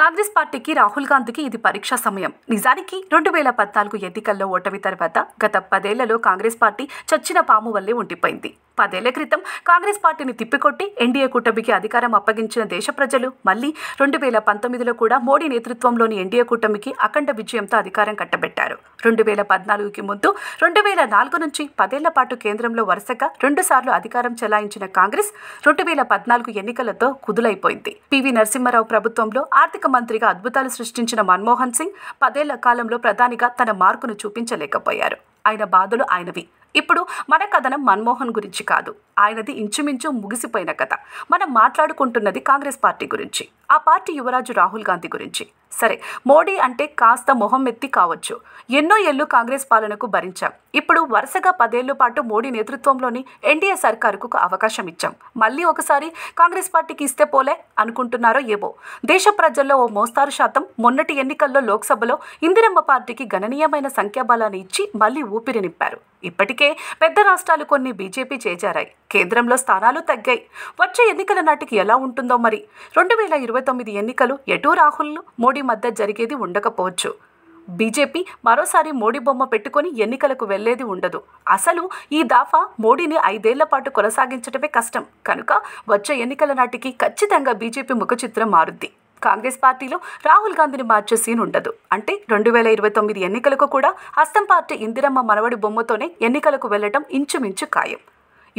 కాంగ్రెస్ పార్టీకి రాహుల్ గాంధీకి ఇది పరీక్ష సమయం నిజానికి రెండు వేల పద్నాలుగు ఎన్నికల్లో ఓటమి తర్వాత గత పదేళ్లలో కాంగ్రెస్ పార్టీ చచ్చిన పాము వల్లే ఉండిపోయింది పదేళ్ల క్రితం కాంగ్రెస్ పార్టీని తిప్పికొట్టి ఎన్డీఏ కూటమికి అధికారం అప్పగించిన దేశ ప్రజలు మళ్ళీ రెండు వేల పంతొమ్మిదిలో కూడా మోడీ నేతృత్వంలోని ఎన్డీఏ కూటమికి అఖండ విజయంతో అధికారం కట్టబెట్టారు రెండు వేల పద్నాలుగుకి ముందు రెండు వేల నాలుగు నుంచి పదేళ్ల పాటు కేంద్రంలో వరుసగా రెండుసార్లు అధికారం చెలాయించిన కాంగ్రెస్ రెండు వేల పద్నాలుగు ఎన్నికలతో కుదులైపోయింది పివి నరసింహారావు ప్రభుత్వంలో ఆర్థిక మంత్రిగా అద్భుతాలు సృష్టించిన మన్మోహన్ సింగ్ పదేళ్ల కాలంలో ప్రధానిగా తన మార్కును చూపించలేకపోయారు ఆయన బాధలు ఆయనవి ఇప్పుడు మన కథనం మన్మోహన్ గురించి కాదు ఆయనది ఇంచుమించు ముగిసిపోయిన కథ మనం మాట్లాడుకుంటున్నది కాంగ్రెస్ పార్టీ గురించి ఆ పార్టీ యువరాజు రాహుల్ గాంధీ గురించి సరే మోడీ అంటే కాస్త మొహం ఎత్తి కావచ్చు ఎన్నో ఏళ్ళు కాంగ్రెస్ పాలనకు భరించాం ఇప్పుడు వరుసగా పదేళ్ల పాటు మోడీ నేతృత్వంలోని ఎన్డీఏ సర్కారుకు అవకాశం ఇచ్చాం మళ్ళీ ఒకసారి కాంగ్రెస్ పార్టీకి ఇస్తే పోలే అనుకుంటున్నారో ఏవో దేశ ప్రజల్లో ఓ మోస్తారు శాతం మొన్నటి ఎన్నికల్లో లోక్సభలో ఇందిరమ్మ పార్టీకి గణనీయమైన సంఖ్యాబలాన్ని ఇచ్చి మళ్ళీ ఊపిరి నింపారు ఇప్పటికీ అందుకే పెద్ద రాష్ట్రాలు కొన్ని బీజేపీ చేజారాయి కేంద్రంలో స్థానాలు తగ్గాయి వచ్చే ఎన్నికల నాటికి ఎలా ఉంటుందో మరి రెండు వేల ఇరవై తొమ్మిది ఎన్నికలు ఎటూ రాహుల్ మోడీ మధ్య జరిగేది ఉండకపోవచ్చు బీజేపీ మరోసారి మోడీ బొమ్మ పెట్టుకొని ఎన్నికలకు వెళ్లేది ఉండదు అసలు ఈ దాఫా మోడీని ఐదేళ్ల పాటు కొనసాగించడమే కష్టం కనుక వచ్చే ఎన్నికల నాటికి ఖచ్చితంగా బీజేపీ ముఖచిత్రం మారుద్ది కాంగ్రెస్ పార్టీలో రాహుల్ గాంధీని మార్చే సీన్ ఉండదు అంటే రెండు వేల ఇరవై తొమ్మిది ఎన్నికలకు కూడా హస్తం పార్టీ ఇందిరమ్మ మనవడి బొమ్మతోనే ఎన్నికలకు వెళ్లడం ఇంచుమించు ఖాయం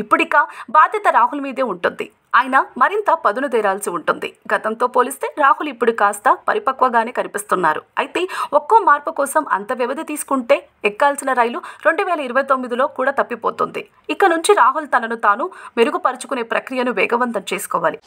ఇప్పుడిక బాధ్యత రాహుల్ మీదే ఉంటుంది ఆయన మరింత పదును తేరాల్సి ఉంటుంది గతంతో పోలిస్తే రాహుల్ ఇప్పుడు కాస్త పరిపక్వగానే కనిపిస్తున్నారు అయితే ఒక్కో మార్పు కోసం అంత వ్యవధి తీసుకుంటే ఎక్కాల్సిన రైలు రెండు వేల ఇరవై తొమ్మిదిలో కూడా తప్పిపోతుంది ఇక నుంచి రాహుల్ తనను తాను మెరుగుపరుచుకునే ప్రక్రియను వేగవంతం చేసుకోవాలి